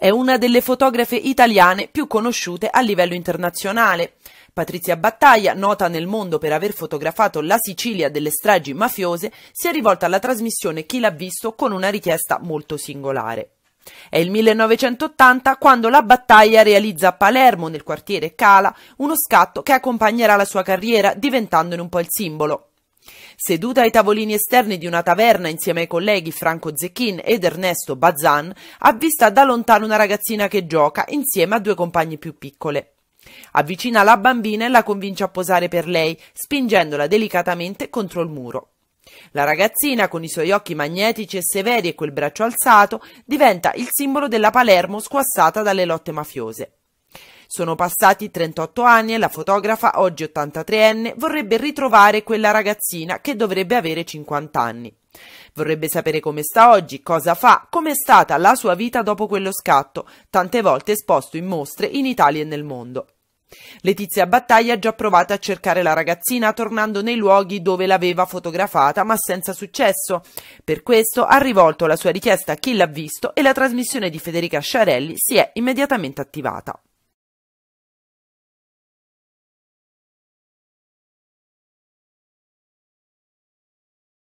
È una delle fotografe italiane più conosciute a livello internazionale. Patrizia Battaglia, nota nel mondo per aver fotografato la Sicilia delle stragi mafiose, si è rivolta alla trasmissione Chi l'ha visto con una richiesta molto singolare. È il 1980 quando la battaglia realizza a Palermo, nel quartiere Cala, uno scatto che accompagnerà la sua carriera diventandone un po' il simbolo. Seduta ai tavolini esterni di una taverna insieme ai colleghi Franco Zecchin ed Ernesto Bazan, avvista da lontano una ragazzina che gioca insieme a due compagne più piccole. Avvicina la bambina e la convince a posare per lei, spingendola delicatamente contro il muro. La ragazzina, con i suoi occhi magnetici e severi e quel braccio alzato, diventa il simbolo della Palermo squassata dalle lotte mafiose. Sono passati 38 anni e la fotografa, oggi 83enne, vorrebbe ritrovare quella ragazzina che dovrebbe avere 50 anni. Vorrebbe sapere come sta oggi, cosa fa, com'è stata la sua vita dopo quello scatto, tante volte esposto in mostre in Italia e nel mondo. Letizia Battaglia ha già provato a cercare la ragazzina tornando nei luoghi dove l'aveva fotografata, ma senza successo. Per questo ha rivolto la sua richiesta a chi l'ha visto e la trasmissione di Federica Sciarelli si è immediatamente attivata.